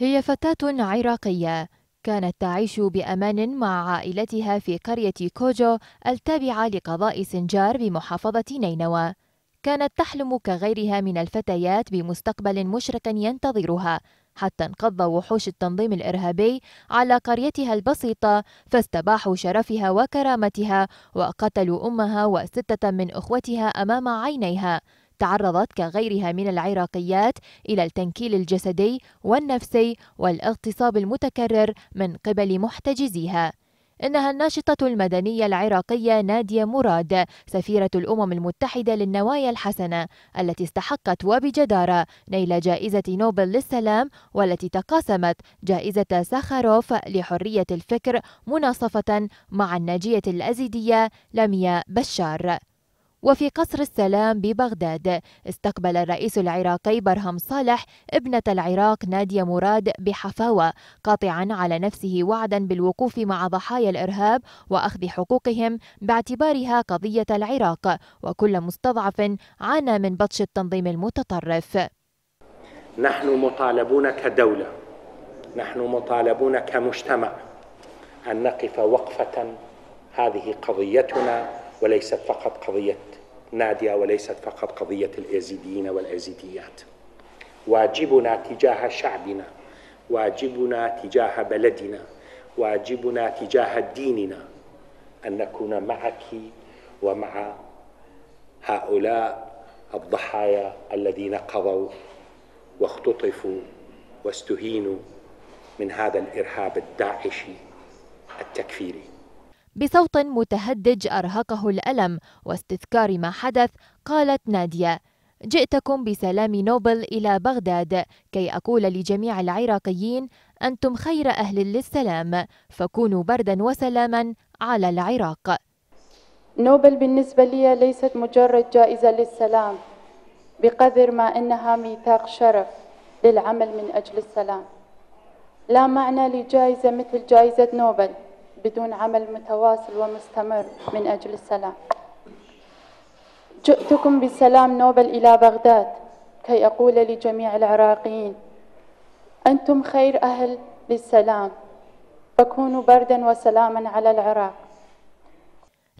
هي فتاة عراقية كانت تعيش بأمان مع عائلتها في قرية كوجو التابعة لقضاء سنجار بمحافظة نينوى كانت تحلم كغيرها من الفتيات بمستقبل مشرق ينتظرها حتى انقض وحوش التنظيم الإرهابي على قريتها البسيطة فاستباحوا شرفها وكرامتها وقتلوا أمها وستة من أخوتها أمام عينيها تعرضت كغيرها من العراقيات إلى التنكيل الجسدي والنفسي والاغتصاب المتكرر من قبل محتجزيها إنها الناشطة المدنية العراقية نادية مراد سفيرة الأمم المتحدة للنوايا الحسنة التي استحقت وبجدارة نيل جائزة نوبل للسلام والتي تقاسمت جائزة ساخاروف لحرية الفكر مناصفة مع الناجية الأزيدية لميا بشار وفي قصر السلام ببغداد استقبل الرئيس العراقي برهم صالح ابنة العراق نادية مراد بحفاوة قاطعا على نفسه وعدا بالوقوف مع ضحايا الإرهاب وأخذ حقوقهم باعتبارها قضية العراق وكل مستضعف عانى من بطش التنظيم المتطرف نحن مطالبون كدولة نحن مطالبون كمجتمع أن نقف وقفة هذه قضيتنا وليست فقط قضية نادية وليست فقط قضية الأزيديين والأزيديات واجبنا تجاه شعبنا واجبنا تجاه بلدنا واجبنا تجاه ديننا أن نكون معك ومع هؤلاء الضحايا الذين قضوا واختطفوا واستهينوا من هذا الإرهاب الداعشي التكفيري بصوت متهدج أرهقه الألم واستذكار ما حدث قالت نادية جئتكم بسلام نوبل إلى بغداد كي أقول لجميع العراقيين أنتم خير أهل للسلام فكونوا بردا وسلاما على العراق نوبل بالنسبة لي ليست مجرد جائزة للسلام بقدر ما إنها ميثاق شرف للعمل من أجل السلام لا معنى لجائزة مثل جائزة نوبل بدون عمل متواصل ومستمر من أجل السلام جئتكم بسلام نوبل إلى بغداد كي أقول لجميع العراقيين أنتم خير أهل للسلام فكونوا بردا وسلاما على العراق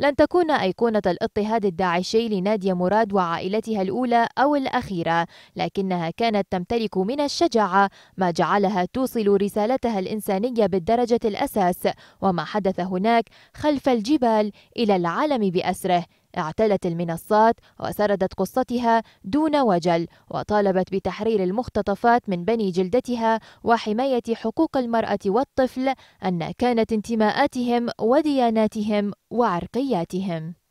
لن تكون أيقونة الاضطهاد الداعشي لنادية مراد وعائلتها الأولى أو الأخيرة لكنها كانت تمتلك من الشجاعة ما جعلها توصل رسالتها الإنسانية بالدرجة الأساس وما حدث هناك خلف الجبال إلى العالم بأسره اعتلت المنصات وسردت قصتها دون وجل وطالبت بتحرير المختطفات من بني جلدتها وحماية حقوق المرأة والطفل أن كانت انتماءاتهم ودياناتهم وعرقياتهم